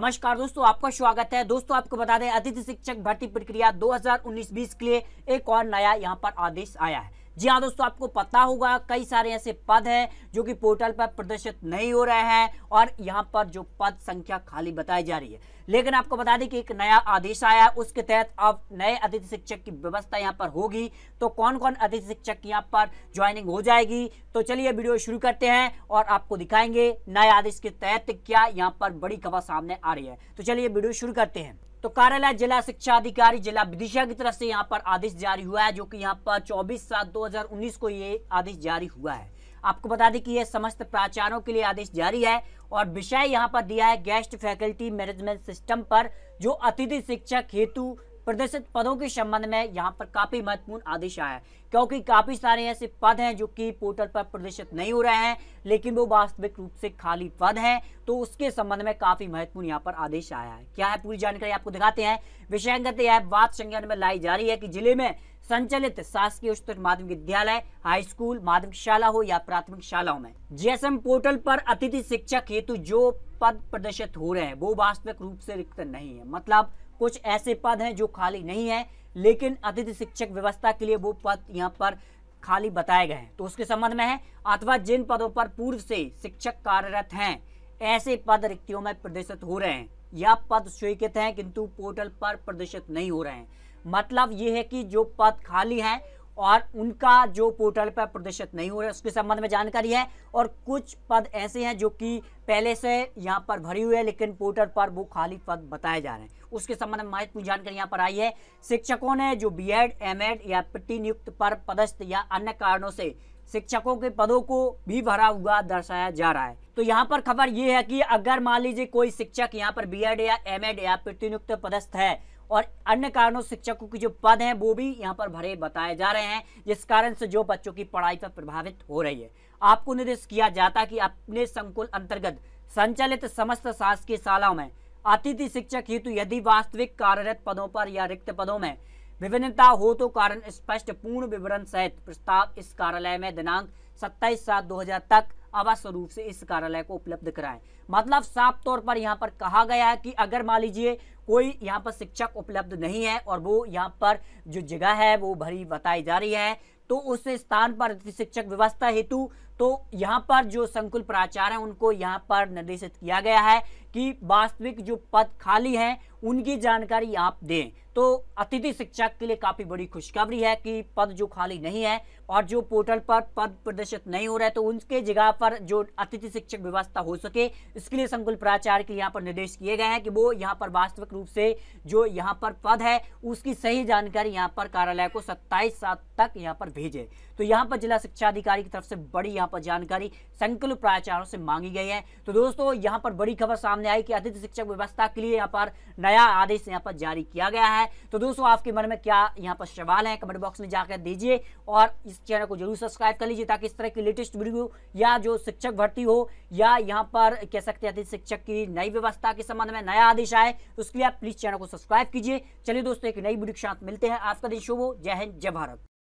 नमस्कार दोस्तों आपका स्वागत है दोस्तों आपको बता दें अतिथि शिक्षक भर्ती प्रक्रिया 2019-20 के लिए एक और नया यहां पर आदेश आया है जी हाँ दोस्तों आपको पता होगा कई सारे ऐसे पद हैं जो कि पोर्टल पर प्रदर्शित नहीं हो रहे हैं और यहाँ पर जो पद संख्या खाली बताई जा रही है लेकिन आपको बता दें कि एक नया आदेश आया उसके तहत अब नए अतिथि शिक्षक की व्यवस्था यहाँ पर होगी तो कौन कौन अतिथि शिक्षक यहाँ पर ज्वाइनिंग हो जाएगी तो चलिए वीडियो शुरू करते हैं और आपको दिखाएंगे नए आदेश के तहत क्या यहाँ पर बड़ी खबर सामने आ रही है तो चलिए वीडियो शुरू करते हैं तो कार्यालय जिला शिक्षा अधिकारी जिला विदिशा की तरफ से यहाँ पर आदेश जारी हुआ है जो कि यहाँ पर 24 सात 2019 को ये आदेश जारी हुआ है आपको बता दें कि यह समस्त प्राचार्यों के लिए आदेश जारी है और विषय यहाँ पर दिया है गेस्ट फैकल्टी मैनेजमेंट सिस्टम पर जो अतिथि शिक्षक हेतु प्रदर्शित पदों के संबंध में यहाँ पर काफी महत्वपूर्ण आदेश आया है क्योंकि काफी सारे ऐसे पद हैं जो कि पोर्टल पर प्रदर्शित नहीं हो रहे हैं लेकिन वो वास्तविक रूप से खाली पद हैं तो उसके संबंध में काफी महत्वपूर्ण यहाँ पर आदेश आया है क्या है पूरी जानकारी आपको दिखाते हैं विषयांगत यह बात संज्ञान में लाई जा रही है कि जिले में संचालित शासकीय उच्चतर माध्यमिक विद्यालय हाई स्कूल माध्यमिक शाला हो या प्राथमिक शालाओं में जीएसएम पोर्टल पर अतिथि शिक्षक हेतु जो पद प्रदर्शित हो रहे हैं वो वास्तविक रूप से रिक्त नहीं है मतलब कुछ ऐसे पद हैं जो खाली नहीं है लेकिन अतिथि शिक्षक व्यवस्था के लिए वो पद यहाँ पर खाली बताए गए हैं तो उसके संबंध में है अथवा जिन पदों पर पूर्व से शिक्षक कार्यरत हैं ऐसे पद रिक्तियों में प्रदर्शित हो रहे हैं या पद स्वीकृत हैं किंतु पोर्टल पर प्रदर्शित नहीं हो रहे हैं मतलब ये है कि जो पद खाली हैं और उनका जो पोर्टल पर प्रदर्शित नहीं हो रहा है उसके संबंध में जानकारी है और कुछ पद ऐसे हैं जो कि पहले से यहाँ पर भरी हुई है लेकिन पोर्टल पर वो खाली पद बताए जा रहे हैं उसके संबंध में महत्वपूर्ण जानकारी यहाँ पर आई है शिक्षकों ने जो बी एड एम एड या प्रतिनियुक्त नियुक्त पर पदस्थ या अन्य कारणों से शिक्षकों के पदों को भी भरा हुआ दर्शाया जा रहा है तो यहाँ पर खबर ये है कि अगर मान लीजिए कोई शिक्षक यहाँ पर बी या एम या प्रतिनियुक्त पदस्थ है और अन्य कारणों शिक्षकों की जो पद हैं वो भी यहाँ पर भरे बताए जा रहे हैं जिस कारण से जो बच्चों की पढ़ाई पर प्रभावित हो रही है आपको निर्देश किया जाता कि अपने संकुल अंतर्गत संचालित समस्त शासकीय शालाओं में अतिथि शिक्षक हेतु यदि वास्तविक कार्यरत पदों पर या रिक्त पदों में विभिन्नता हो तो कारण स्पष्ट पूर्ण विवरण सहित प्रस्ताव इस कार्यालय में दिनांक सत्ताईस सात दो तक आवास स्वरूप से इस कार्यालय को उपलब्ध कराएं मतलब साफ तौर पर यहाँ पर कहा गया है कि अगर मान लीजिए कोई यहाँ पर शिक्षक उपलब्ध नहीं है और वो यहाँ पर जो जगह है वो भरी बताई जा रही है तो उस स्थान पर शिक्षक व्यवस्था हेतु तो यहाँ पर जो संकुल प्राचार्य हैं उनको यहाँ पर निर्देशित किया गया है कि वास्तविक जो पद खाली हैं उनकी जानकारी आप दें तो अतिथि शिक्षक के लिए काफ़ी बड़ी खुशखबरी है कि पद जो खाली नहीं है और जो पोर्टल पर पद प्रदर्शित नहीं हो रहे तो उनके जगह पर जो अतिथि शिक्षक व्यवस्था हो सके इसके लिए संकुल प्राचार्य के यहाँ पर निर्देश किए गए हैं कि वो यहाँ पर वास्तविक रूप से जो यहाँ पर पद है उसकी सही जानकारी यहाँ पर कार्यालय को सत्ताईस सात तक यहाँ पर भेजे तो यहाँ पर जिला शिक्षा अधिकारी की तरफ से बड़ी यहाँ यहाँ पर जानकारी संकल्प प्राचार्यों से मांगी गई है तो दोस्तों यहाँ पर बड़ी खबर सामने आई कि अतिथि शिक्षक व्यवस्था के लिए यहाँ पर नया आदेश यहाँ पर जारी किया गया है तो दोस्तों आपके मन में क्या यहाँ पर सवाल है कमेंट बॉक्स में जाकर दीजिए और इस चैनल को जरूर सब्सक्राइब कर लीजिए ताकि इस तरह की लेटेस्ट वीडियो या जो शिक्षक भर्ती हो या यहाँ पर कह सकते हैं अतिथि शिक्षक की नई व्यवस्था के संबंध में नया आदेश आए तो उसके लिए आप प्लीज चैनल को सब्सक्राइब कीजिए चलिए दोस्तों एक नई वीडियो के साथ मिलते हैं आपका दिन शुभ हो जय हिंद जय भारत